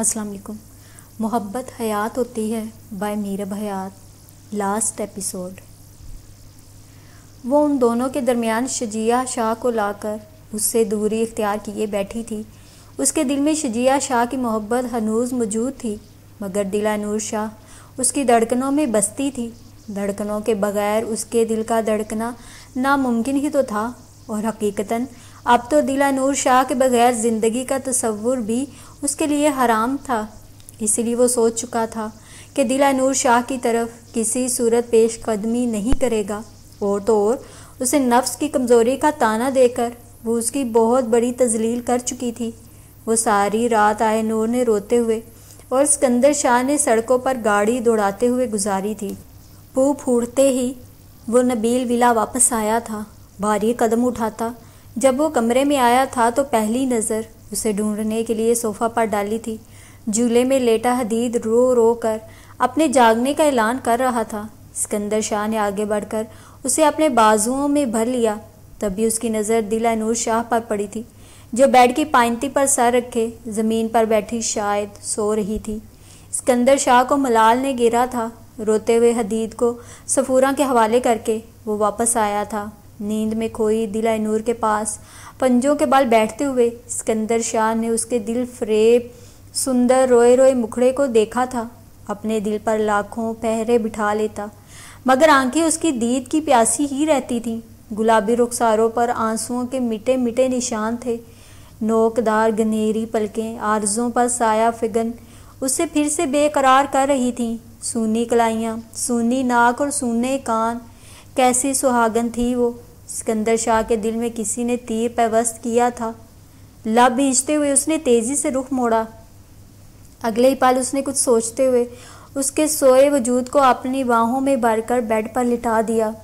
अस्सलाम वालेकुम मोहब्बत हयात होती है by Meerab Hayat last episode वो उन दोनों के दरमियान शजिया शाह को लाकर उससे दूरी इख्तियार किए बैठी थी उसके दिल में शजिया शाह की मोहब्बत हनूज मौजूद थी मगर दिला नूर शाह उसकी धड़कनों में बसती थी धड़कनों के बगैर उसके दिल का धड़कना नामुमकिन ही तो था और हकीकता अब तो दिला नूर शाह के बगैर ज़िंदगी का तस्वुर भी उसके लिए हराम था इसलिए वो सोच चुका था कि दिला नूर शाह की तरफ किसी सूरत पेश कदमी नहीं करेगा और तो और उसे नफ्स की कमज़ोरी का ताना देकर वो उसकी बहुत बड़ी तजलील कर चुकी थी वो सारी रात आए नूर ने रोते हुए और सिकंदर शाह ने सड़कों पर गाड़ी दौड़ाते हुए गुजारी थी पू फूटते ही वो नबील विला वापस आया था भारी कदम उठाता जब वो कमरे में आया था तो पहली नज़र उसे ढूंढने के लिए सोफा पर डाली थी झूले में लेटा हदीद रो रो कर अपने जागने का ऐलान कर रहा था सिकंदर शाह ने आगे बढ़कर उसे अपने बाजुओं में भर लिया तभी उसकी नज़र दिला नूर शाह पर पड़ी थी जो बेड की पाइंती पर सर रखे ज़मीन पर बैठी शायद सो रही थी सिकंदर शाह को मलाल ने गिरा था रोते हुए हदीद को सफूरा के हवाले करके वो वापस आया था नींद में खोई दिला नूर के पास पंजों के बाल बैठते हुए सिकंदर शाह ने उसके दिल फ्रेब सुंदर रोए रोए मुखड़े को देखा था अपने दिल पर लाखों पहरे बिठा लेता मगर आंखें उसकी दीद की प्यासी ही रहती थीं गुलाबी रुखसारों पर आंसुओं के मिटे मिटे निशान थे नोकदार गनेरी पलकें आरजों पर साया फिगन उसे फिर से बेकरार कर रही थीं सूनी कलाइयाँ सूनी नाक और सूने कान कैसी सुहागन थी वो सिकंदर शाह के दिल में किसी ने तीर पैवस्त किया था लब भीजते हुए उसने तेज़ी से रुख मोड़ा अगले ही पाल उसने कुछ सोचते हुए उसके सोए वजूद को अपनी बाहों में भरकर बेड पर लिटा दिया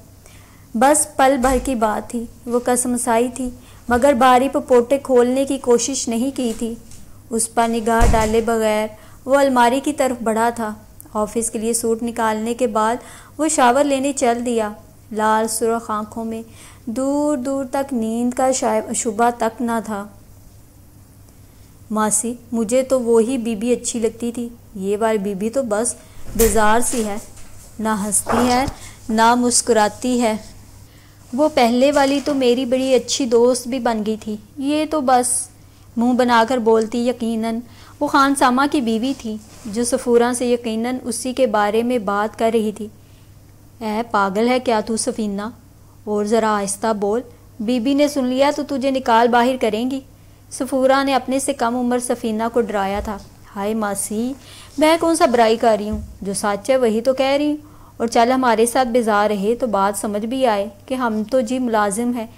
बस पल भर की बात थी वो कसमसाई थी मगर भारी पपोटे खोलने की कोशिश नहीं की थी उस पर निगाह डाले बगैर वो अलमारी की तरफ बढ़ा था ऑफिस के लिए सूट निकालने के बाद वो शावर लेने चल दिया लाल सुरख आंखों में दूर दूर तक नींद का शुबा तक ना था मासी मुझे तो वो ही बीबी अच्छी लगती थी ये बार बीबी तो बस बेजार सी है ना हंसती है ना मुस्कुराती है वो पहले वाली तो मेरी बड़ी अच्छी दोस्त भी बन गई थी ये तो बस मुंह बनाकर बोलती यकीनन वो खान सामा की बीवी थी जो सफूरा से यकीनन उसी के बारे में बात कर रही थी ऐ पागल है क्या तू सफीना और ज़रा आहिस्ता बोल बीबी ने सुन लिया तो तुझे निकाल बाहर करेंगी सफूरा ने अपने से कम उम्र सफ़ीना को डराया था हाय मासी मैं कौन सा बुराई कर रही हूँ जो सच है वही तो कह रही हूँ और चल हमारे साथ बेजा रहे तो बात समझ भी आए कि हम तो जी मुलाजिम हैं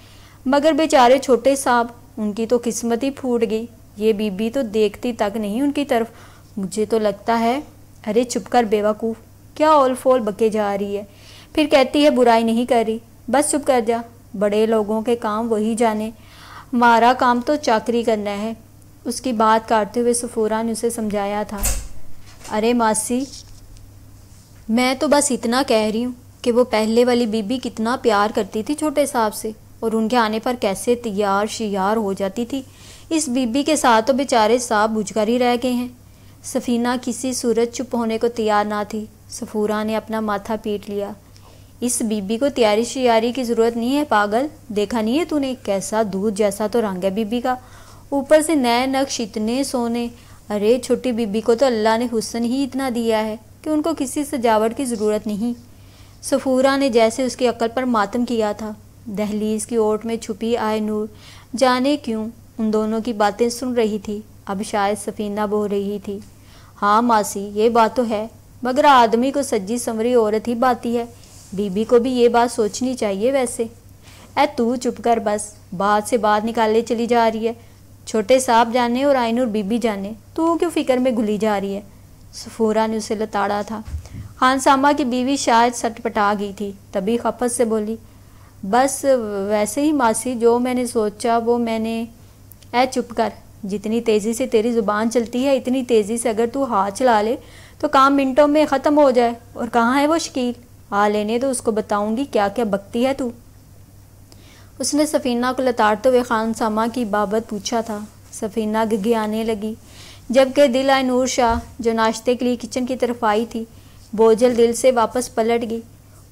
मगर बेचारे छोटे साहब उनकी तो किस्मत ही फूट गई ये बीबी तो देखती तक नहीं उनकी तरफ मुझे तो लगता है अरे चुप कर बेवकूफ़ क्या ओल फोल बके जा रही है फिर कहती है बुराई नहीं कर रही बस चुप कर दिया बड़े लोगों के काम वही जाने हमारा काम तो चाकरी करना है उसकी बात काटते हुए सफूरा ने उसे समझाया था अरे मासी मैं तो बस इतना कह रही हूँ कि वो पहले वाली बीबी कितना प्यार करती थी छोटे साहब से और उनके आने पर कैसे तैयार शियार हो जाती थी इस बीबी के साथ तो बेचारे साहब बुझकर ही रह गए हैं सफ़ीना किसी सूरज चुप होने को तैयार ना थी सफूरा ने अपना माथा पीट लिया इस बीबी को तैयारी शियारी की ज़रूरत नहीं है पागल देखा नहीं है तूने कैसा दूध जैसा तो रंग है बीबी का ऊपर से नए नक्श इतने सोने अरे छोटी बीबी को तो अल्लाह ने हुसन ही इतना दिया है कि उनको किसी सजावट की ज़रूरत नहीं सफूरा ने जैसे उसकी अक्ल पर मातम किया था दहलीज की ओट में छुपी आए नूर जाने क्यों उन दोनों की बातें सुन रही थी अब शायद सफीना बो रही थी हाँ मासी ये बात तो है मगर आदमी को सज्जी समरी औरत ही बाती है बीबी को भी ये बात सोचनी चाहिए वैसे ऐ तू चुप कर बस बात से बात निकालने चली जा रही है छोटे साहब जाने और और बीबी जाने तू क्यों फिक्र में घुली जा रही है सफूरा ने उसे लताड़ा था खानसामा की बीवी शायद सटपटा गई थी तभी खपत से बोली बस वैसे ही मासी जो मैंने सोचा वो मैंने ऐ चुप कर जितनी तेज़ी से तेरी ज़ुबान चलती है इतनी तेज़ी से अगर तू हाथ चला ले तो काम मिनटों में ख़त्म हो जाए और कहाँ है वो शकील आ लेने तो उसको बताऊंगी क्या क्या बकती है तू उसने सफ़ीना को लताड़ते हुए खान सामा की बाबत पूछा था सफ़ीना गिगे आने लगी जबकि दिल आए नूर शाह जो नाश्ते के लिए किचन की तरफ आई थी बोझल दिल से वापस पलट गई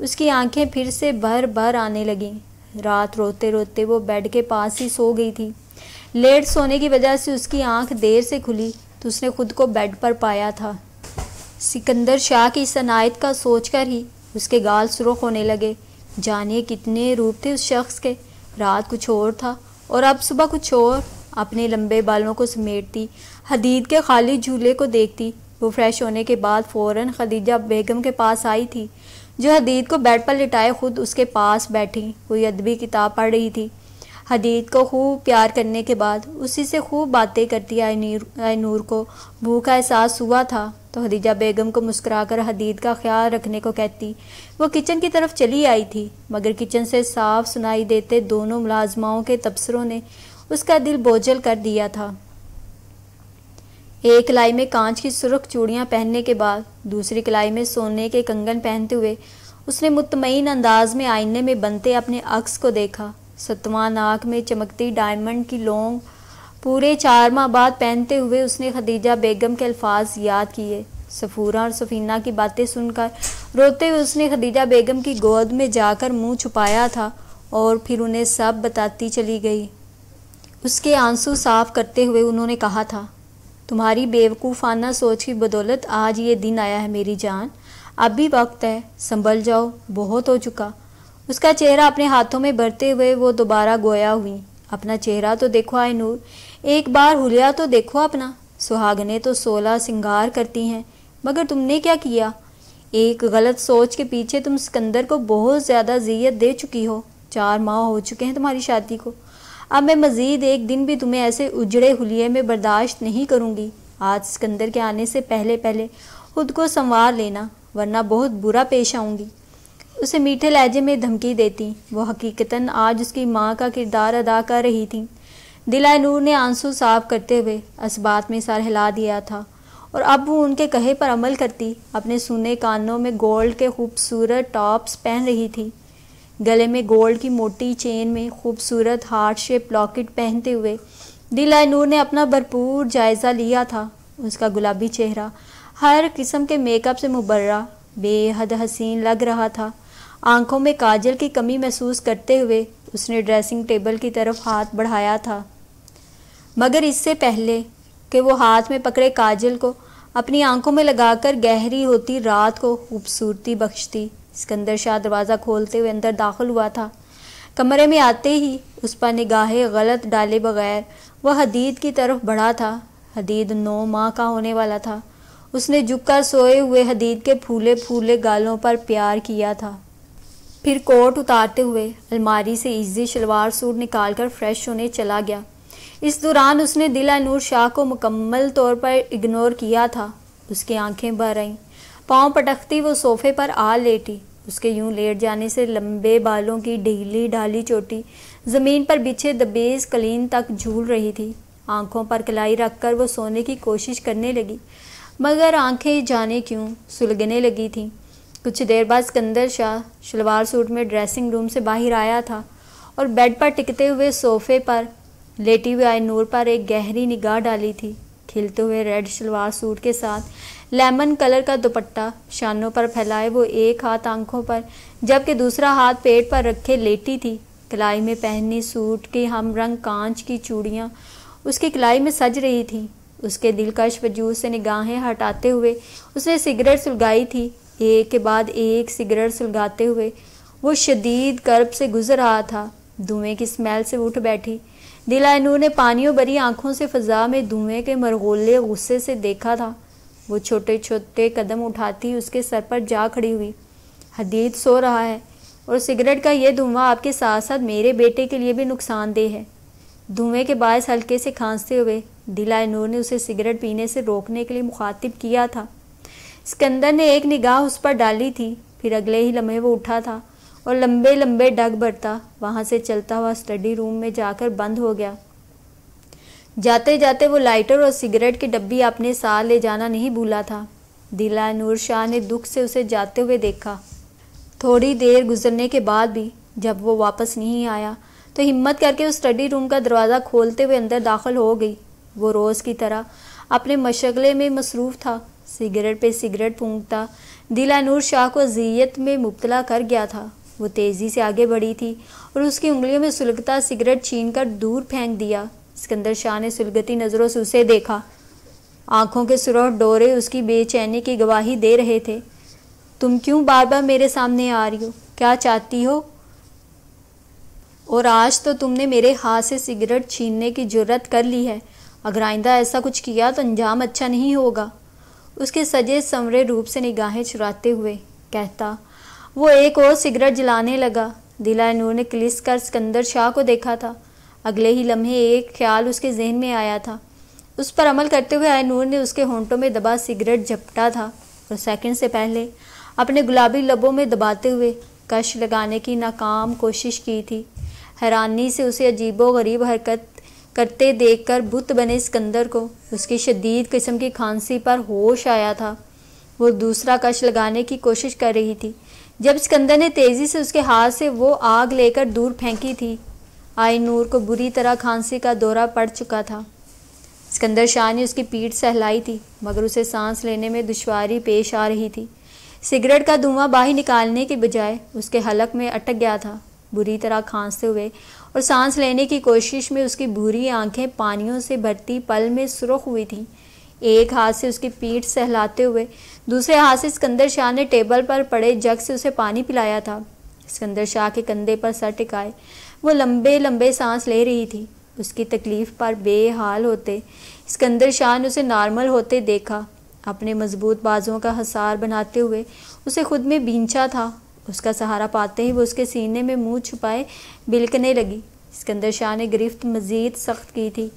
उसकी आंखें फिर से भर भर आने लगीं रात रोते रोते वो बेड के पास ही सो गई थी लेट सोने की वजह से उसकी आंख देर से खुली तो उसने खुद को बेड पर पाया था सिकंदर शाह की शनायत का सोचकर ही उसके गाल सुरख होने लगे जानिए कितने रूप थे उस शख्स के रात कुछ और था और अब सुबह कुछ और अपने लंबे बालों को समेटती हदीद के खाली झूले को देखती वो फ्रेश होने के बाद फ़ौरन खदीजा बेगम के पास आई थी जो हदीद को बेड पर लिटाए खुद उसके पास बैठी कोई अदबी किताब पढ़ रही थी हदीद को खूब प्यार करने के बाद उसी से खूब बातें करती आई नूर को भूख का एहसास हुआ था तो हदीजा बेगम को मुस्कुराकर हदीद का ख्याल रखने को कहती वो किचन की तरफ चली आई थी मगर किचन से साफ सुनाई देते दोनों मुलाजमाओं के तबसरों ने उसका दिल बोझल कर दिया था एक कलाई में कांच की सुरख चूड़ियां पहनने के बाद दूसरी कलाई में सोने के कंगन पहनते हुए उसने मुतमिन अंदाज में आईने में बनते अपने अक्स को देखा सतवा नाक में चमकती डायमंड की लौंग पूरे चार माह बाद पहनते हुए उसने खदीजा बेगम के अल्फाज याद किए सफूरा और सफीना की बातें सुनकर रोते हुए उसने खदीजा बेगम की गोद में जाकर मुंह छुपाया था और फिर उन्हें सब बताती चली गई उसके आंसू साफ करते हुए उन्होंने कहा था तुम्हारी बेवकूफ़ाना सोच की बदौलत आज ये दिन आया है मेरी जान अब भी वक्त है संभल जाओ बहुत हो चुका उसका चेहरा अपने हाथों में भरते हुए वो दोबारा गोया हुई अपना चेहरा तो देखो आए नूर एक बार हुलिया तो देखो अपना सुहागने तो सोलह सिंगार करती हैं मगर तुमने क्या किया एक गलत सोच के पीछे तुम सिकंदर को बहुत ज़्यादा जीयत दे चुकी हो चार माह हो चुके हैं तुम्हारी शादी को अब मैं मज़ीद एक दिन भी तुम्हें ऐसे उजड़े हुलिये में बर्दाश्त नहीं करूँगी आज सिकंदर के आने से पहले पहले खुद को संवार लेना वरना बहुत बुरा पेश आऊँगी उसे मीठे लहजे में धमकी देती वो हकीकतन आज उसकी माँ का किरदार अदा कर रही थी दिला नूर ने आंसू साफ करते हुए असबात में सर हिला दिया था और अब वो उनके कहे पर अमल करती अपने सुने कानों में गोल्ड के खूबसूरत टॉप्स पहन रही थी गले में गोल्ड की मोटी चेन में खूबसूरत हार्ट शेप लॉकेट पहनते हुए दिला नूर ने अपना भरपूर जायज़ा लिया था उसका गुलाबी चेहरा हर किस्म के मेकअप से मुबर्रा बेहद हसीन लग रहा था आंखों में काजल की कमी महसूस करते हुए उसने ड्रेसिंग टेबल की तरफ हाथ बढ़ाया था मगर इससे पहले कि वो हाथ में पकड़े काजल को अपनी आंखों में लगाकर गहरी होती रात को खूबसूरती बख्शती सिकंदर शाह दरवाज़ा खोलते हुए अंदर दाखिल हुआ था कमरे में आते ही उस पर निगाहें गलत डाले बगैर वह हदीद की तरफ बढ़ा था हदीद नौ माह का होने वाला था उसने झुककर सोए हुए हदीद के फूले फूले गालों पर प्यार किया था फिर कोट उतारते हुए अलमारी से इजी शलवार सूट निकालकर फ्रेश होने चला गया इस दौरान उसने दिला नूर शाह को मुकम्मल तौर पर इग्नोर किया था उसकी आंखें भर आईं पाँव पटकती वो सोफे पर आ लेटी उसके यूं लेट जाने से लंबे बालों की ढीली ढाली चोटी ज़मीन पर बिछे दबेज कलीन तक झूल रही थी आंखों पर कलाई रखकर वो सोने की कोशिश करने लगी मगर आंखें जाने क्यों सुलगने लगी थीं कुछ देर बाद सिकंदर शाह शलवार सूट में ड्रेसिंग रूम से बाहर आया था और बेड पर टिकते हुए सोफे पर लेटी हुए आए नूर पर एक गहरी निगाह डाली थी खिलते हुए रेड शलवार सूट के साथ लेमन कलर का दुपट्टा शानों पर फैलाए वो एक हाथ आंखों पर जबकि दूसरा हाथ पेट पर रखे लेटी थी कलाई में पहनी सूट की हम रंग कांच की चूड़ियाँ उसकी कलाई में सज रही थी उसके दिलकश वजूद से निगाहें हटाते हुए उसने सिगरेट सुलगाई थी एक के बाद एक सिगरेट सुलगाते हुए वो शदीद कर्ब से गुजर रहा था धुएं की स्मेल से उठ बैठी दिला नूर ने पानियों भरी आंखों से फ़जा में धुएं के मरगोले गुस्से से देखा था वो छोटे छोटे कदम उठाती उसके सर पर जा खड़ी हुई हदीद सो रहा है और सिगरेट का यह धुआं आपके साथ साथ मेरे बेटे के लिए भी नुकसानदेह है धुएं के बायस हल्के से खांसते हुए दिला नूर ने उसे सिगरेट पीने से रोकने के लिए मुखातिब किया था सिकंदर ने एक निगाह उस पर डाली थी फिर अगले ही लम्हे वो उठा था और लंबे लंबे डग बढ़ता वहाँ से चलता हुआ स्टडी रूम में जाकर बंद हो गया जाते जाते वो लाइटर और सिगरेट की डब्बी अपने साथ ले जाना नहीं भूला था दिला नूर शाह ने दुख से उसे जाते हुए देखा थोड़ी देर गुजरने के बाद भी जब वो वापस नहीं आया तो हिम्मत करके उस स्टडी रूम का दरवाज़ा खोलते हुए अंदर दाखिल हो गई वो रोज़ की तरह अपने मशगले में मसरूफ़ था सिगरेट पे सिगरेट फूंकता दिला नूर शाह को अजियत में मुबतला कर गया था वो तेज़ी से आगे बढ़ी थी और उसकी उंगलियों में सुलगता सिगरेट छीन कर दूर फेंक दिया सिकंदर शाह ने सुलगती नज़रों से उसे देखा आंखों के सुरह डोरे उसकी बेचैनी की गवाही दे रहे थे तुम क्यों बार बार मेरे सामने आ रही हो क्या चाहती हो और आज तो तुमने मेरे हाथ से सिगरेट छीनने की जरूरत कर ली है अगर आइंदा ऐसा कुछ किया तो अंजाम अच्छा नहीं होगा उसके सजे समरे रूप से निगाहें चुराते हुए कहता वो एक और सिगरेट जलाने लगा दिला नूर ने क्लिस कर सिकंदर शाह को देखा था अगले ही लम्हे एक ख्याल उसके जहन में आया था उस पर अमल करते हुए आय नूर ने उसके होंटों में दबा सिगरेट झपटा था और सेकंड से पहले अपने गुलाबी लबों में दबाते हुए कश लगाने की नाकाम कोशिश की थी हैरानी से उसे अजीबो गरीब हरकत करते देखकर बुत बने सिकंदर को उसकी शदीद किस्म की खांसी पर होश आया था वो दूसरा कश लगाने की कोशिश कर रही थी जब सिकंदर ने तेज़ी से उसके हाथ से वो आग लेकर दूर फेंकी थी आई नूर को बुरी तरह खांसी का दौरा पड़ चुका था सिकंदर शाह ने उसकी पीठ सहलाई थी मगर उसे सांस लेने में दुशारी पेश आ रही थी सिगरेट का धुआं बाहर निकालने के बजाय उसके हलक में अटक गया था बुरी तरह खांसते हुए और सांस लेने की कोशिश में उसकी भूरी आंखें पानियों से भरती पल में सुरख हुई थी एक हाथ से उसकी पीठ सहलाते हुए दूसरे हाथ से सिकंदर शाह ने टेबल पर पड़े जग से उसे पानी पिलाया था सिकंदर शाह के कंधे पर सर टिकाए वो लंबे लंबे सांस ले रही थी उसकी तकलीफ़ पर बेहाल होते सिकंदर शाह ने उसे नॉर्मल होते देखा अपने मजबूत बाजुओं का हसार बनाते हुए उसे खुद में बींचा था उसका सहारा पाते ही वो उसके सीने में मुंह छुपाए बिलकने लगी सिकंदर शाह ने गिरफ्त मज़ीद सख्त की थी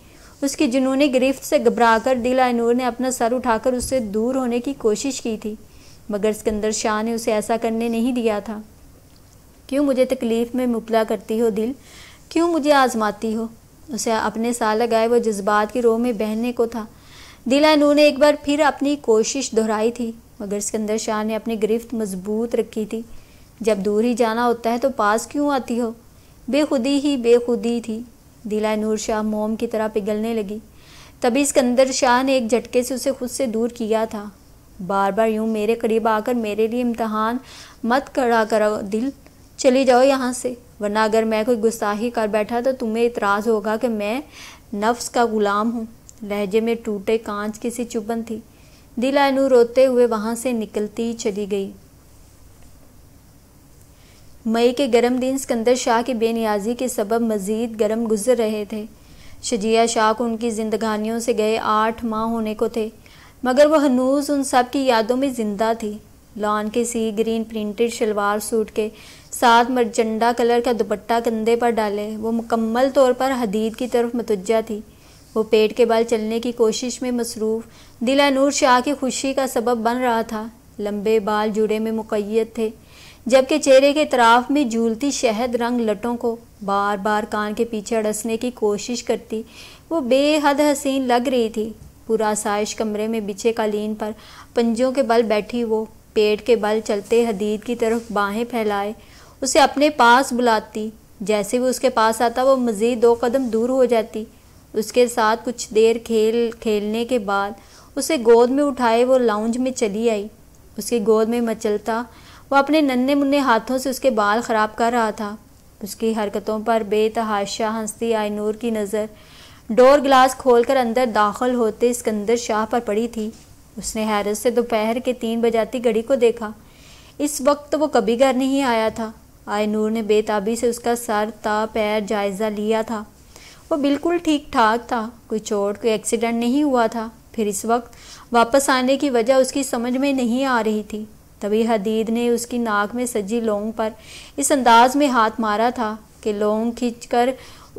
उसकी जुनूनी गिरफ्त से घबराकर दिला नूर ने अपना सर उठाकर उससे दूर होने की कोशिश की थी मगर सिकंदर शाह ने उसे ऐसा करने नहीं दिया था क्यों मुझे तकलीफ़ में मुबला करती हो दिल क्यों मुझे आजमाती हो उसे अपने साल लगाए वो जज्बात की रोह में बहने को था दिला नूर ने एक बार फिर अपनी कोशिश दोहराई थी मगर सिकंदर शाह ने अपनी गिरफ्त मजबूत रखी थी जब दूर ही जाना होता है तो पास क्यों आती हो बेखुदी ही बेखुदी थी दिला नूर शाह मोम की तरह पिघलने लगी तभी सिकंदर शाह ने एक झटके से उसे खुद से दूर किया था बार बार यूं मेरे करीब आकर मेरे लिए इम्तहान मत करा करो दिल चली जाओ यहाँ से वरना अगर मैं कोई गुस्साही कर बैठा तो तुम्हें इतराज़ होगा कि मैं नफ्स का ग़ुलाम हूँ लहजे में टूटे कांच की सी चुपन थी दिलानू रोते हुए वहाँ से निकलती चली गई मई के गर्म दिन सिकंदर शाह की बेनियाजी के सबब मज़ीद गर्म गुजर रहे थे शजिया शाह को उनकी जिंदगानियों से गए आठ माह होने को थे मगर वह हनूज उन सब की यादों में ज़िंदा थी लॉन के sea green printed shalwar suit के साथ मरजंडा कलर का दुपट्टा कंधे पर डाले वो मुकम्मल तौर पर हदीद की तरफ मतुजा थी वो पेट के बल चलने की कोशिश में मसरूफ़ दिला नूर शाह की खुशी का सबब बन रहा था लंबे बाल जुड़े में मुकैत थे जबकि चेहरे के तराफ में झूलती शहद रंग लटों को बार बार कान के पीछे अड़सने की कोशिश करती वो बेहद हसीन लग रही थी पूरा साइश कमरे में बिछे कालीन पर पंजों के बल बैठी वो पेट के बल चलते हदीद की तरफ बाहें फैलाए उसे अपने पास बुलाती जैसे वो उसके पास आता वो मज़ीद दो कदम दूर हो जाती उसके साथ कुछ देर खेल खेलने के बाद उसे गोद में उठाए वो लाउंज में चली आई उसकी गोद में मचलता वो अपने नन्हे मुन्ने हाथों से उसके बाल ख़राब कर रहा था उसकी हरकतों पर बेतहाशा हंसती आई नूर की नज़र डोर खोल खोलकर अंदर दाखिल होते सिकंदर शाह पर पड़ी थी उसने हैरत से दोपहर के तीन बजाती घड़ी को देखा इस वक्त तो वो कभी घर नहीं आया था आय नूर ने बेताबी से उसका सर ता पैर जायज़ा लिया था वो बिल्कुल ठीक ठाक था कोई चोट कोई एक्सीडेंट नहीं हुआ था फिर इस वक्त वापस आने की वजह उसकी समझ में नहीं आ रही थी तभी हदीद ने उसकी नाक में सजी लौंग पर इस अंदाज में हाथ मारा था कि लौंग खींच कर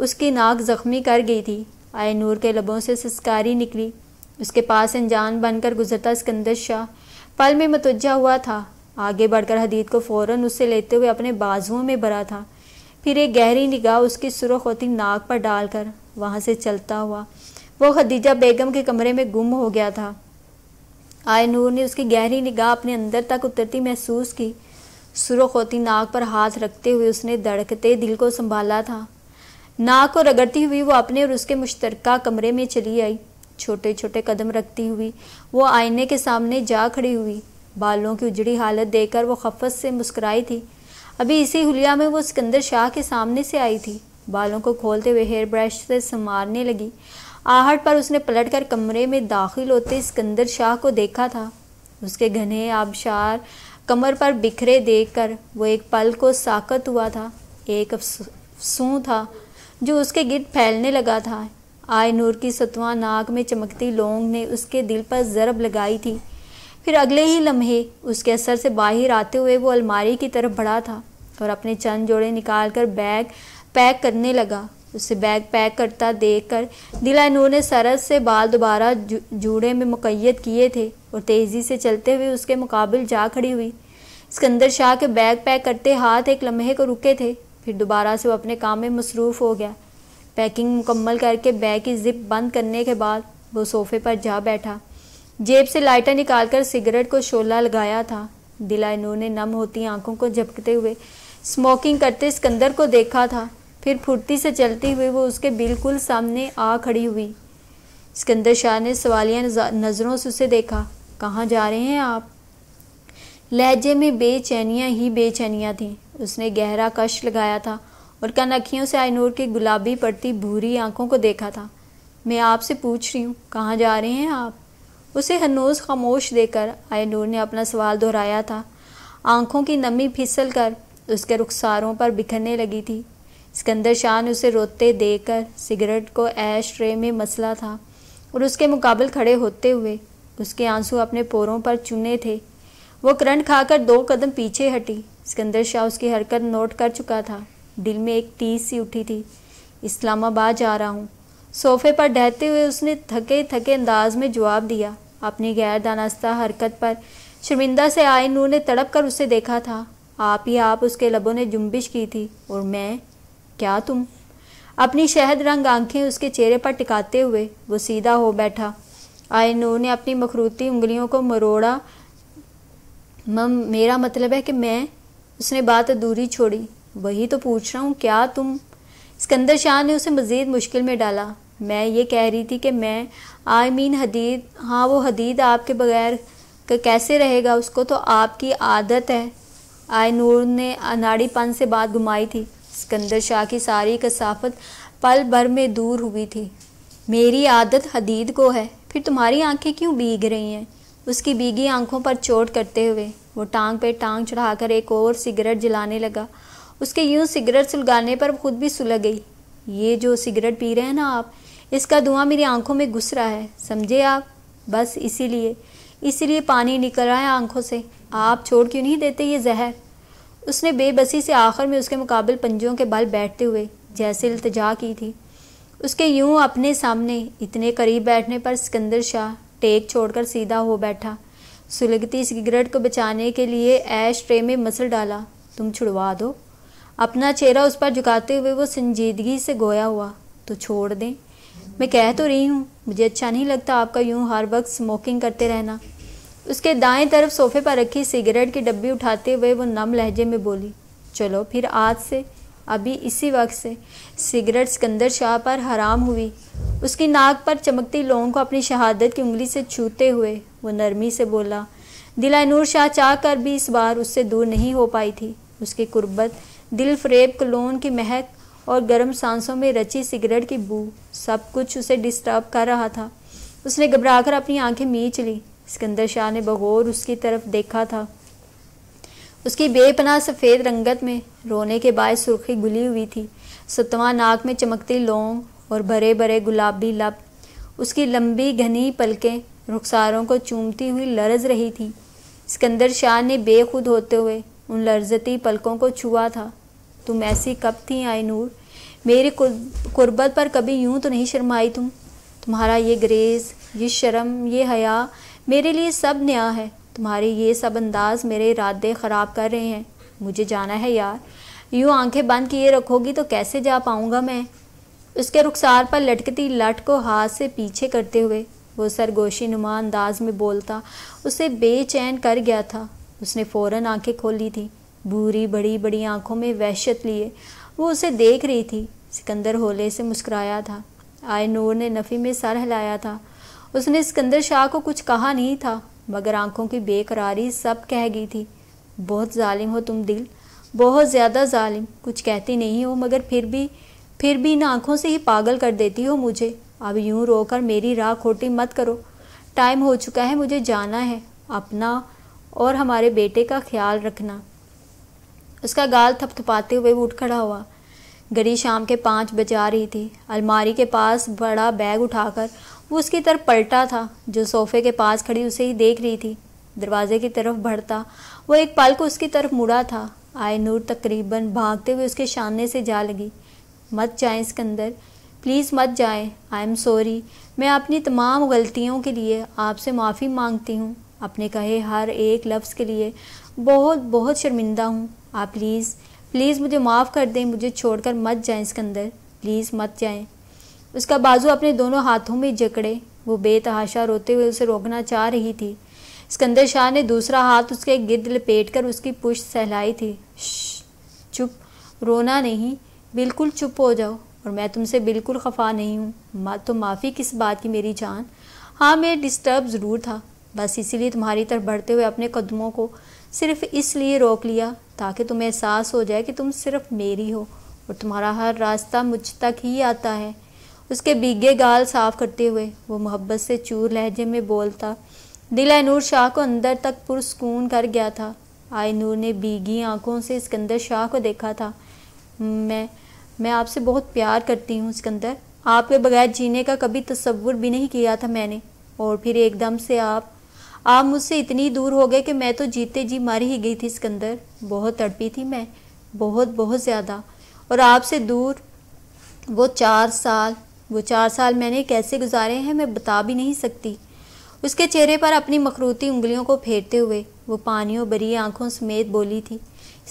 उसकी नाक जख्मी कर गई थी आए नूर के लबों से सस्कारी निकली उसके पास अनजान बनकर गुजरता सिकंदर शाह पल में मतवजा हुआ था आगे बढ़कर हदीद को फौरन उससे लेते हुए अपने बाजुओं में भरा था फिर एक गहरी निगाह उसकी सुरख होती नाक पर डालकर वहाँ से चलता हुआ वो खदीजा बेगम के कमरे में गुम हो गया था आए नूर ने उसकी गहरी निगाह अपने अंदर तक उतरती महसूस की सुरख होती नाक पर हाथ रखते हुए उसने धड़कते दिल को संभाला था नाक को रगड़ती हुई वो अपने और उसके मुश्तरका कमरे में चली आई छोटे छोटे कदम रखती हुई वो आईने के सामने जा खड़ी हुई बालों की उजड़ी हालत देखकर वो खफत से मुस्कराई थी अभी इसी हुलिया में वो सिकंदर शाह के सामने से आई थी बालों को खोलते हुए हेयर ब्रश से संवारने लगी आहट पर उसने पलटकर कमरे में दाखिल होते सिकंदर शाह को देखा था उसके घने आबशार कमर पर बिखरे देखकर वो एक पल को साकत हुआ था एक अफसू था जो उसके गिर फैलने लगा था आय नूर की सतवा नाक में चमकती लोंग ने उसके दिल पर ज़रब लगाई थी फिर अगले ही लम्हे उसके असर से बाहर आते हुए वो अलमारी की तरफ बढ़ा था और अपने चंद जोड़े निकाल कर बैग पैक करने लगा उसे बैग पैक करता देख कर दिलानूर ने सरस से बाल दोबारा जूड़े में मुकैद किए थे और तेज़ी से चलते हुए उसके मुकाबले जा खड़ी हुई सिकंदर शाह के बैग पैक करते हाथ एक लम्हे को रुके थे फिर दोबारा से वो अपने काम में मसरूफ़ हो गया पैकिंग मुकम्मल करके बैग की ज़िप बंद करने के बाद वो सोफ़े पर जा बैठा जेब से लाइटर निकालकर सिगरेट को शोला लगाया था दिला ने नम होती आंखों को झपकते हुए स्मोकिंग करते सिकंदर को देखा था फिर फुर्ती से चलती हुई वो उसके बिल्कुल सामने आ खड़ी हुई सिकंदर शाह ने सवालिया नज़रों से उसे देखा कहाँ जा रहे हैं आप लहजे में बेचैनियाँ ही बेचैनियाँ थीं उसने गहरा कश लगाया था और कनखियों से आयनूर की गुलाबी पड़ती भूरी आंखों को देखा था मैं आपसे पूछ रही हूँ कहाँ जा रहे हैं आप उसे हनोज खामोश देकर आयनूर ने अपना सवाल दोहराया था आंखों की नमी फिसल कर उसके रुखसारों पर बिखरने लगी थी सिकंदर शाह ने उसे रोते देकर सिगरेट को ऐश ट्रे में मसला था और उसके मुकाबल खड़े होते हुए उसके आंसू अपने पोरों पर चुने थे वो करंट खाकर दो कदम पीछे हटी सिकंदर शाह उसकी हरकत नोट कर चुका था दिल में एक तीस सी उठी थी इस्लामाबाद जा रहा हूँ सोफे पर डहते हुए उसने थके थके अंदाज में जवाब दिया अपनी गैर दानास्ता हरकत पर शर्मिंदा से आए नू ने तड़प कर उसे देखा था आप ही आप उसके लबों ने जुम्बिश की थी और मैं क्या तुम अपनी शहद रंग आंखें उसके चेहरे पर टिकाते हुए वो सीधा हो बैठा आय नूर ने अपनी मखरूती उंगलियों को मरोड़ा मम मेरा मतलब है कि मैं उसने बात अधूरी छोड़ी वही तो पूछ रहा हूँ क्या तुम सिकंदर शाह ने उसे मज़ीद मुश्किल में डाला मैं ये कह रही थी कि मैं आई मीन हदीद हाँ वो हदीद आपके बगैर कैसे रहेगा उसको तो आपकी आदत है आय नूर ने अनाड़ीपन से बात घुमाई थी सिकंदर शाह की सारी कसाफत पल भर में दूर हुई थी मेरी आदत हदीद को है फिर तुम्हारी आंखें क्यों भीग रही हैं उसकी भीगी आंखों पर चोट करते हुए वो टांग पे टांग चढ़ाकर एक और सिगरेट जलाने लगा उसके यूं सिगरेट सुलगाने पर खुद भी सुलग गई ये जो सिगरेट पी रहे हैं ना आप इसका धुआं मेरी आंखों में घुस रहा है समझे आप बस इसीलिए इसीलिए पानी निकल रहा है आंखों से आप छोड़ क्यों नहीं देते ये जहर उसने बेबसी से आखिर में उसके मुकाबल पंजों के बाल बैठते हुए जैसे इल्तजा की थी उसके यूं अपने सामने इतने करीब बैठने पर सिकंदर शाह टेक छोड़कर सीधा हो बैठा सुलगती सिगरेट को बचाने के लिए ऐश ट्रे में मसल डाला तुम छुड़वा दो अपना चेहरा उस पर झुकाते हुए वो संजीदगी से गोया हुआ तो छोड़ दें मैं कह तो रही हूँ मुझे अच्छा नहीं लगता आपका यूं हर वक्त स्मोकिंग करते रहना उसके दाएं तरफ सोफे पर रखी सिगरेट की डब्बी उठाते हुए वो नम लहजे में बोली चलो फिर आज से अभी इसी वक्त से सिगरेट सिकंदर शाह पर हराम हुई उसकी नाक पर चमकती लोगों को अपनी शहादत की उंगली से छूते हुए वो नरमी से बोला दिला नूर शाह चाह कर भी इस बार उससे दूर नहीं हो पाई थी उसकी कुर्बत दिल फ्रेब कलोन की महक और गर्म सांसों में रची सिगरेट की बू सब कुछ उसे डिस्टर्ब कर रहा था उसने घबराकर अपनी आंखें मींच ली सिकंदर शाह ने बगौर उसकी तरफ देखा था उसकी बेपनाह सफ़ेद रंगत में रोने के बाद सुर्खी गुली हुई थी सतवा नाक में चमकती लौंग और भरे भरे गुलाबी लब उसकी लंबी घनी पलकें रुखसारों को चूमती हुई लरज रही थी सिकंदर शाह ने बेखुद होते हुए उन लरजती पलकों को छुआ था तुम ऐसी कब थी आई नूर मेरी कुर्बत पर कभी यूं तो नहीं शर्माई तुम तुम्हारा ये ग्रेज़ ये शर्म ये हया मेरे लिए सब नया है तुम्हारे ये सब अंदाज मेरे इरादे ख़राब कर रहे हैं मुझे जाना है यार यूँ आंखें बंद किए रखोगी तो कैसे जा पाऊँगा मैं उसके रुखसार पर लटकती लट को हाथ से पीछे करते हुए वो सरगोशी नुमा अंदाज में बोलता उसे बेचैन कर गया था उसने फ़ौरन आंखें खोली थी भूरी बड़ी बड़ी आंखों में वहशत लिए वो उसे देख रही थी सिकंदर होले से मुस्कराया था आए नूर ने नफ़ी में सर हिलाया था उसने सिकंदर शाह को कुछ कहा नहीं था मगर आंखों की बेकरारी सब कह गई थी बहुत जालिम हो तुम दिल बहुत ज़्यादा जालिम कुछ कहती नहीं हो मगर फिर भी फिर भी इन आँखों से ही पागल कर देती हो मुझे अब यूं रोकर मेरी राह खोटी मत करो टाइम हो चुका है मुझे जाना है अपना और हमारे बेटे का ख्याल रखना उसका गाल थपथपाते हुए उठ खड़ा हुआ घड़ी शाम के पाँच बजा रही थी अलमारी के पास बड़ा बैग उठाकर वो उसकी तरफ पलटा था जो सोफे के पास खड़ी उसे ही देख रही थी दरवाजे की तरफ बढ़ता वो एक पल को उसकी तरफ मुड़ा था आए नूर तकरीबन भागते हुए उसके शानने से जा लगी मत इसके सिकंदर प्लीज़ मत जाए आई एम सॉरी मैं अपनी तमाम गलतियों के लिए आपसे माफ़ी मांगती हूँ अपने कहे हर एक लफ्ज़ के लिए बहुत बहुत शर्मिंदा हूँ आप प्लीज़ प्लीज़ मुझे माफ़ कर दें मुझे छोड़कर मत जाएं सिकंदर प्लीज़ मत जाएं उसका बाजू अपने दोनों हाथों में जकड़े वो बेतहाशा रोते हुए उसे रोकना चाह रही थी सिकंदर शाह ने दूसरा हाथ उसके गिर्द लपेट कर उसकी पुष्ट सहलाई थी चुप रोना नहीं बिल्कुल चुप हो जाओ और मैं तुमसे बिल्कुल खफा नहीं हूँ मा, तो माफ़ी किस बात की मेरी जान हाँ मैं डिस्टर्ब ज़रूर था बस इसीलिए तुम्हारी तरफ बढ़ते हुए अपने कदमों को सिर्फ इसलिए रोक लिया ताकि तुम्हें एहसास हो जाए कि तुम सिर्फ मेरी हो और तुम्हारा हर रास्ता मुझ तक ही आता है उसके बीगे गाल साफ करते हुए वो मोहब्बत से चूर लहजे में बोलता दिल नूर शाह को अंदर तक पुरस्कून कर गया था आय नूर ने बीगी आंखों से सिकंदर शाह को देखा था मैं मैं आपसे बहुत प्यार करती हूँ सिकंदर आपके बगैर जीने का कभी तस्वुर भी नहीं किया था मैंने और फिर एकदम से आप आप मुझसे इतनी दूर हो गए कि मैं तो जीते जी मर ही गई थी सिकंदर बहुत तड़पी थी मैं बहुत बहुत ज़्यादा और आपसे दूर वो चार साल वो चार साल मैंने कैसे गुजारे हैं मैं बता भी नहीं सकती उसके चेहरे पर अपनी मखरूती उंगलियों को फेरते हुए वो पानियों बरी आंखों समेत बोली थी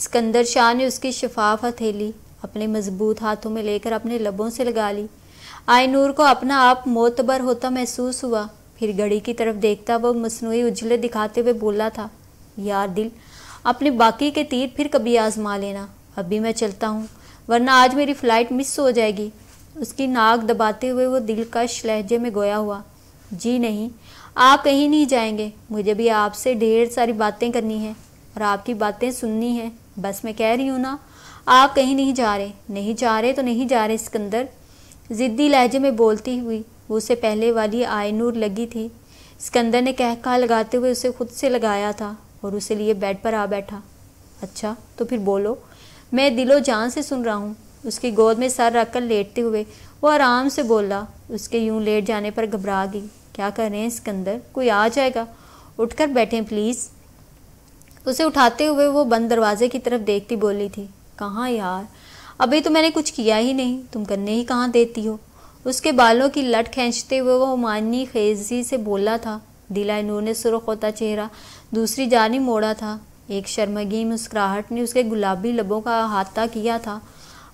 सिकंदर शाह ने उसकी शफाफ हथेली अपने मजबूत हाथों में लेकर अपने लबों से लगा ली आय नूर को अपना आप मोतबर होता महसूस हुआ फिर घड़ी की तरफ देखता वह मसनू उजले दिखाते हुए बोला था यार दिल अपने बाकी के तीर फिर कभी आजमा लेना अभी मैं चलता हूँ वरना आज मेरी फ़्लाइट मिस हो जाएगी उसकी नाक दबाते हुए वो दिलकश लहजे में गोया हुआ जी नहीं आप कहीं नहीं जाएंगे मुझे भी आपसे ढेर सारी बातें करनी है और आपकी बातें सुननी है बस मैं कह रही हूँ ना आप कहीं नहीं जा रहे नहीं जा रहे तो नहीं जा रहे सिकंदर ज़िद्दी लहजे में बोलती हुई वो उसे पहले वाली आय नूर लगी थी सिकंदर ने कह कहा लगाते हुए उसे खुद से लगाया था और उसे लिए बेड पर आ बैठा अच्छा तो फिर बोलो मैं दिलो जान से सुन रहा हूँ उसकी गोद में सर रख कर लेटते हुए वो आराम से बोला उसके यूं लेट जाने पर घबरा गई क्या कर रहे हैं सिकंदर कोई आ जाएगा उठकर बैठें प्लीज़ उसे उठाते हुए वो बंद दरवाजे की तरफ देखती बोली थी कहाँ यार अभी तो मैंने कुछ किया ही नहीं तुम करने ही कहाँ देती हो उसके बालों की लट खींचते हुए वो मानी खेजी से बोला था दिला नूर ने सुरख होता चेहरा दूसरी जानी मोड़ा था एक शर्मगी मुस्कुराहट ने उसके गुलाबी लबों का अहाता किया था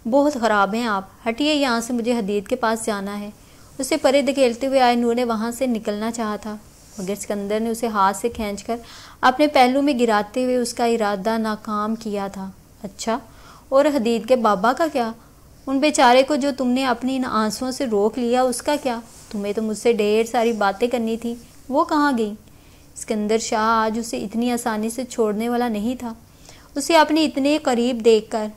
बहुत ख़राब हैं आप हटिए यहाँ से मुझे हदीद के पास जाना है उसे परे धकेलते हुए आए नूर ने वहाँ से निकलना चाहा था मगर सिकंदर ने उसे हाथ से कर अपने पहलू में गिराते हुए उसका इरादा नाकाम किया था अच्छा और हदीद के बाबा का क्या उन बेचारे को जो तुमने अपनी इन आंसुओं से रोक लिया उसका क्या तुम्हें तो मुझसे ढेर सारी बातें करनी थी वो कहाँ गई सिकंदर शाह आज उसे इतनी आसानी से छोड़ने वाला नहीं था उसे अपने इतने करीब देखकर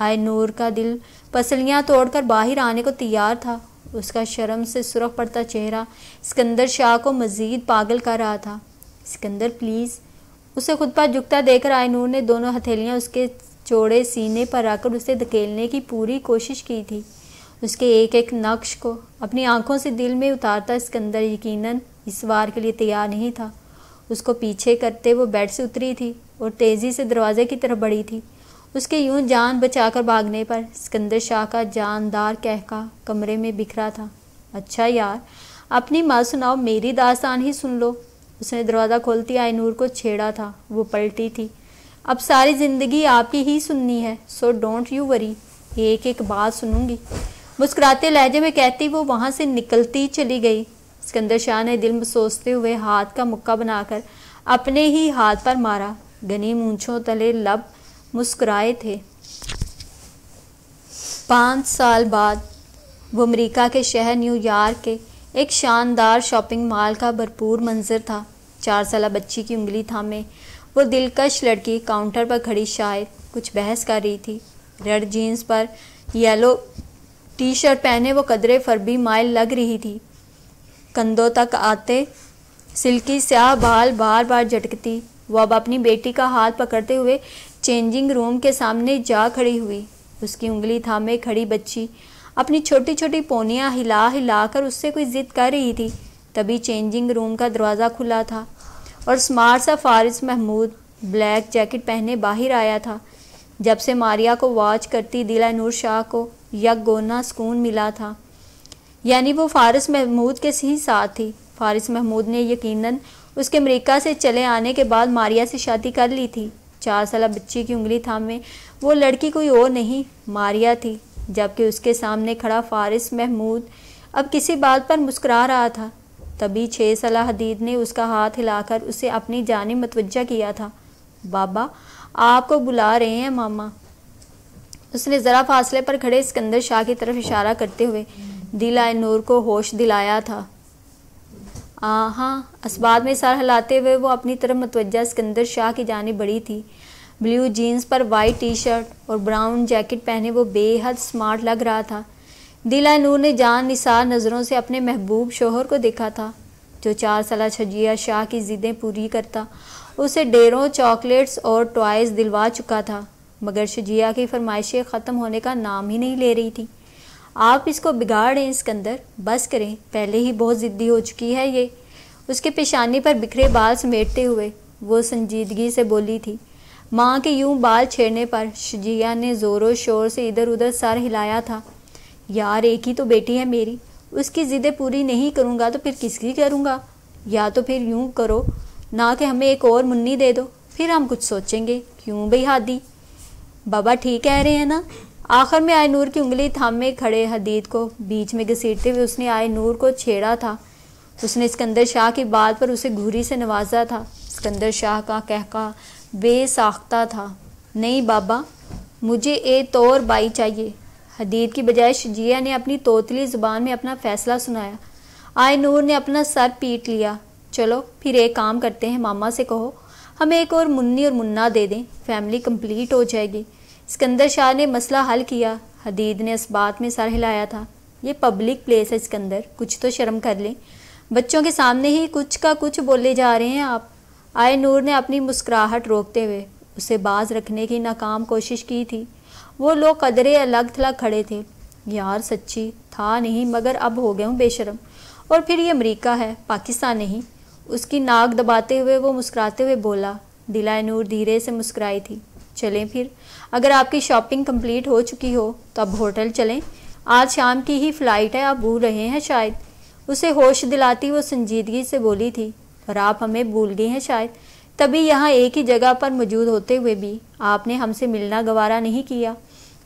आए नूर का दिल पसलियाँ तोड़कर बाहर आने को तैयार था उसका शर्म से सुरख पड़ता चेहरा सिकंदर शाह को मज़ीद पागल कर रहा था सिकंदर प्लीज़ उसे खुद पर झुकता देकर आए नूर ने दोनों हथेलियाँ उसके चौड़े सीने पर आकर उसे धकेलने की पूरी कोशिश की थी उसके एक एक नक्श को अपनी आंखों से दिल में उतारता सिकंदर यकीनन इस वार के लिए तैयार नहीं था उसको पीछे करते वो बेड से उतरी थी और तेज़ी से दरवाजे की तरफ बढ़ी थी उसके यूं जान बचाकर भागने पर सिकंदर शाह का जानदार कहका कमरे में बिखरा था अच्छा यार अपनी माँ सुनाओ मेरी दास्तान ही सुन लो उसने दरवाज़ा खोलती नूर को छेड़ा था वो पलटी थी अब सारी ज़िंदगी आपकी ही सुननी है सो डोंट यू वरी एक एक बात सुनूंगी मुस्कुराते लहजे में कहती वो वहाँ से निकलती चली गई सिकंदर शाह ने दिल में सोचते हुए हाथ का मुक्का बनाकर अपने ही हाथ पर मारा घनी मूछों तले लब मुस्कुराए थे पाँच साल बाद वो अमेरिका के शहर न्यूयॉर्क के एक शानदार शॉपिंग मॉल का भरपूर मंजर था चार साल बच्ची की उंगली था में वो दिलकश लड़की काउंटर पर खड़ी शायद कुछ बहस कर रही थी रेड जीन्स पर येलो टी शर्ट पहने वो कदरे फरबी माइल लग रही थी कंधों तक आते सिल्की स्याह बाल बार बार झटकती वो अब अपनी बेटी का हाथ पकड़ते हुए चेंजिंग रूम के सामने जा खड़ी हुई उसकी उंगली थामे खड़ी बच्ची अपनी छोटी छोटी पोनियाँ हिला हिला कर उससे कोई ज़िद कर रही थी तभी चेंजिंग रूम का दरवाज़ा खुला था और स्मार्ट सा फारिस महमूद ब्लैक जैकेट पहने बाहर आया था जब से मारिया को वॉच करती दिला नूर शाह को यक गोना सुकून मिला था यानी वो फारिस महमूद के ही साथ थी फारिस महमूद ने यकीनन उसके अमेरिका से चले आने के बाद मारिया से शादी कर ली थी चार साल बच्ची की उंगली थामे वो लड़की कोई और नहीं मारिया थी जबकि उसके सामने खड़ा फारिस महमूद अब किसी बात पर मुस्करा रहा था तभी छः साल हदीद ने उसका हाथ हिलाकर उसे अपनी जानी मतवजा किया था बाबा आपको बुला रहे हैं मामा उसने ज़रा फासले पर खड़े सिकंदर शाह की तरफ इशारा करते हुए दिला नूर को होश दिलाया था हाँ इसबात में सर हिलाते हुए वो अपनी तरफ मतवजा सिकंदर शाह की जानब बड़ी थी ब्लू जीन्स पर वाइट टी शर्ट और ब्राउन जैकेट पहने वो बेहद स्मार्ट लग रहा था दिला नूर ने जान निसार नज़रों से अपने महबूब शोहर को देखा था जो चार साल छजिया शाह की ज़िदें पूरी करता उसे डेरों चॉकलेट्स और टॉयज़ दिलवा चुका था मगर शजिया की फरमाइशें ख़त्म होने का नाम ही नहीं ले रही थी आप इसको बिगाड़ें इसके अंदर बस करें पहले ही बहुत ज़िद्दी हो चुकी है ये उसके पेशानी पर बिखरे बाल समेटते हुए वो संजीदगी से बोली थी माँ के यूं बाल छेड़ने पर शजिया ने ज़ोरों शोर से इधर उधर सर हिलाया था यार एक ही तो बेटी है मेरी उसकी ज़िदें पूरी नहीं करूँगा तो फिर किसकी करूँगा या तो फिर यूं करो ना कि हमें एक और मुन्नी दे दो फिर हम कुछ सोचेंगे क्यों भई हादी बाबा ठीक कह रहे हैं ना आखिर में आए नूर की उंगली थाम में खड़े हदीद को बीच में घसीटते हुए उसने आए नूर को छेड़ा था उसने सिकंदर शाह की बात पर उसे घूरी से नवाजा था सिकंदर शाह का कहका बेसाख्ता था नहीं बाबा मुझे ए तौर बाई चाहिए हदीद की बजाय शजिया ने अपनी तोतली ज़ुबान में अपना फ़ैसला सुनाया आए नूर ने अपना सर पीट लिया चलो फिर एक काम करते हैं मामा से कहो हमें एक और मुन्नी और मुन्ना दे दें फैमिली कंप्लीट हो जाएगी सिकंदर शाह ने मसला हल किया हदीद ने इस बात में सर हिलाया था ये पब्लिक प्लेस है सिकंदर कुछ तो शर्म कर लें बच्चों के सामने ही कुछ का कुछ बोले जा रहे हैं आप आए नूर ने अपनी मुस्कुराहट रोकते हुए उसे बाज रखने की नाकाम कोशिश की थी वो लोग कदरे अलग थलग खड़े थे यार सच्ची था नहीं मगर अब हो गया हूँ बेशरम और फिर ये अमेरिका है पाकिस्तान नहीं उसकी नाक दबाते हुए वो मुस्कुराते हुए बोला दिलाए नूर धीरे से मुस्कुराई थी चलें फिर अगर आपकी शॉपिंग कंप्लीट हो चुकी हो तो आप होटल चलें आज शाम की ही फ़्लाइट है आप भूल रहे हैं शायद उसे होश दिलाती वो संजीदगी से बोली थी और आप हमें भूल गए हैं शायद तभी यहाँ एक ही जगह पर मौजूद होते हुए भी आपने हमसे मिलना गवारा नहीं किया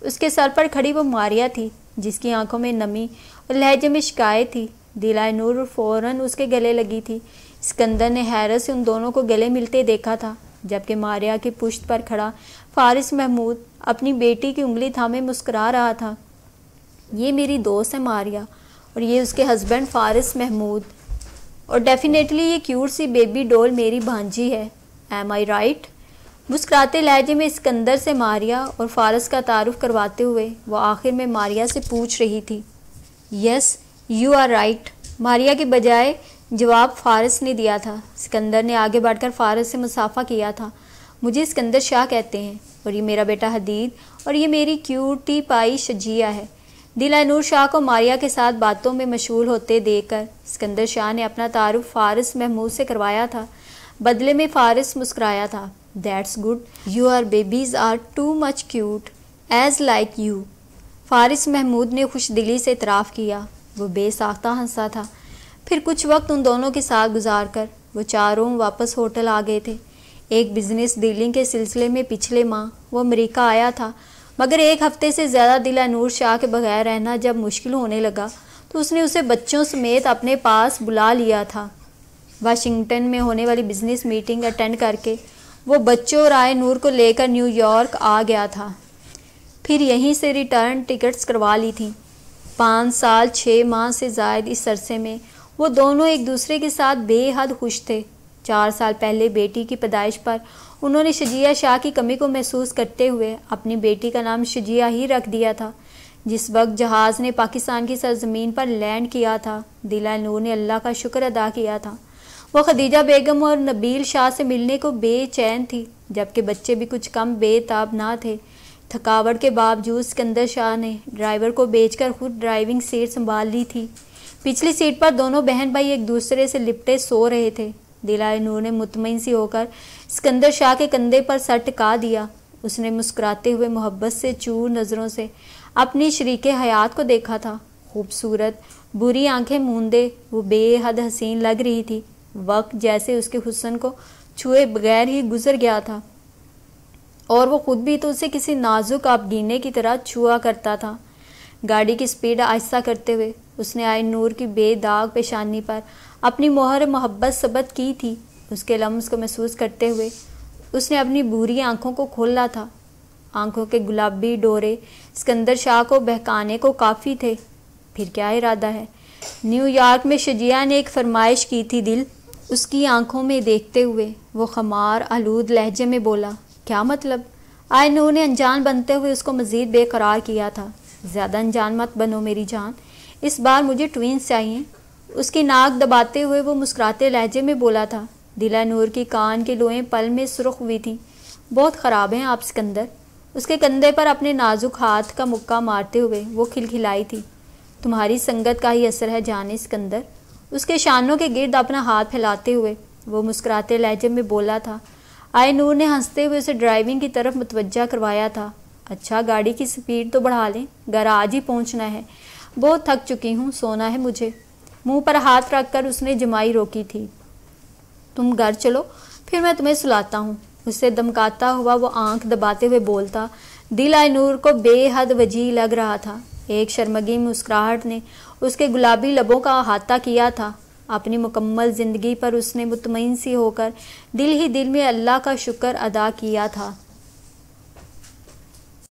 उसके सर पर खड़ी वो मारिया थी जिसकी आंखों में नमी और लहजे में शिकायत थी दिलाए नूर फ़ौरन उसके गले लगी थी सिकंदर ने हैरत से उन दोनों को गले मिलते देखा था जबकि मारिया की पुश्त पर खड़ा फारिस महमूद अपनी बेटी की उंगली थामे मुस्करा रहा था ये मेरी दोस्त है मारिया और ये उसके हस्बैंड फारिस महमूद और डेफिनेटली ये क्यूट सी बेबी डोल मेरी भांजी है एम आई राइट मुस्कराते लहजे में सिकंदर से मारिया और फारस का तारुफ करवाते हुए वो आखिर में मारिया से पूछ रही थी yes you are right Maria के बजाय जवाब फारस ने दिया था सिकंदर ने आगे बढ़कर फारस से मुसाफा किया था मुझे सिकंदर शाह कहते हैं और ये मेरा बेटा हदीद और ये मेरी क्यूटी पाई शजिया है दिला नूर शाह को मारिया के साथ बातों में मशहूर होते देखकर सिकंदर शाह ने अपना तारुफ फारस महमूद से करवाया था बदले में फारस मुस्कराया था that's good you are babies are too much cute as like you Faris Mahmood ने खुश दिली से इतराफ़ किया वो बेसाख्ता हंसा था फिर कुछ वक्त उन दोनों के साथ गुजार कर वो चारों वापस होटल आ गए थे एक बिजनेस डीलिंग के सिलसिले में पिछले माह वो अमेरिका आया था मगर एक हफ्ते से ज़्यादा दिला नूर शाह के बगैर रहना जब मुश्किल होने लगा तो उसने उसे बच्चों समेत अपने पास बुला लिया था वाशिंगटन में होने वाली बिजनेस मीटिंग अटेंड करके वो बच्चों और आए नूर को लेकर न्यूयॉर्क आ गया था फिर यहीं से रिटर्न टिकट्स करवा ली थी पाँच साल छः माह से जायद इस अरसे में वो दोनों एक दूसरे के साथ बेहद खुश थे चार साल पहले बेटी की पैदाइश पर उन्होंने शजिया शाह की कमी को महसूस करते हुए अपनी बेटी का नाम शजिया ही रख दिया था जिस वक्त जहाज़ ने पाकिस्तान की सरजमीन पर लैंड किया था दिला नूर ने अल्लाह का शुक्र अदा किया था वह खदीजा बेगम और नबील शाह से मिलने को बेचैन थी जबकि बच्चे भी कुछ कम बेताब ना थे थकावट के बावजूद सिकंदर शाह ने ड्राइवर को बेचकर खुद ड्राइविंग सीट संभाल ली थी पिछली सीट पर दोनों बहन भाई एक दूसरे से लिपटे सो रहे थे दिलाए नूर ने मुतमिन सी होकर सिकंदर शाह के कंधे पर सर टिका दिया उसने मुस्कुराते हुए मोहब्बत से चूर नज़रों से अपनी शरीक हयात को देखा था खूबसूरत बुरी आंखें मूंदे वो बेहद हसीन लग रही थी वक्त जैसे उसके हुसन को छुए बगैर ही गुजर गया था और वो खुद भी तो उसे किसी नाजुक आपगीने की तरह छुआ करता था गाड़ी की स्पीड आहिस्ता करते हुए उसने आए नूर की बेदाग पेशानी पर अपनी मोहर मोहब्बत सबत की थी उसके लम्स को महसूस करते हुए उसने अपनी भूरी आंखों को खोला था आंखों के गुलाबी डोरे सिकंदर शाह को बहकाने को काफ़ी थे फिर क्या इरादा है न्यूयॉर्क में शजिया ने एक फरमाइश की थी दिल उसकी आंखों में देखते हुए वो खमार आलूद लहजे में बोला क्या मतलब आए नूह ने अनजान बनते हुए उसको मज़ीद बेकरार किया था ज़्यादा अनजान मत बनो मेरी जान इस बार मुझे ट्विंस चाहिए उसकी नाक दबाते हुए वो मुस्कुराते लहजे में बोला था दिला नूर की कान के लोहें पल में सुरख हुई थी बहुत ख़राब हैं आप सिकंदर उसके कंधे पर अपने नाजुक हाथ का मुक्का मारते हुए वो खिलखिलाई थी तुम्हारी संगत का ही असर है जाने सिकंदर उसके शानों के गिर्द अपना हाथ फैलाते हुए वो मुस्कुराते लहजे में बोला था आए नूर ने हंसते हुए उसे ड्राइविंग की तरफ मुतवजा करवाया था अच्छा गाड़ी की स्पीड तो बढ़ा लें घर आज ही पहुंचना है बहुत थक चुकी हूँ सोना है मुझे मुंह पर हाथ रखकर उसने जमाई रोकी थी तुम घर चलो फिर मैं तुम्हें सुलाता हूँ उसे दमकाता हुआ वो आंख दबाते हुए बोलता दिल नूर को बेहद वजी लग रहा था एक शर्मगी मुस्कुराहट ने उसके गुलाबी लबों का अहाता किया था अपनी मुकम्मल ज़िंदगी पर उसने मुतमिन सी होकर दिल ही दिल में अल्लाह का शुक्र अदा किया था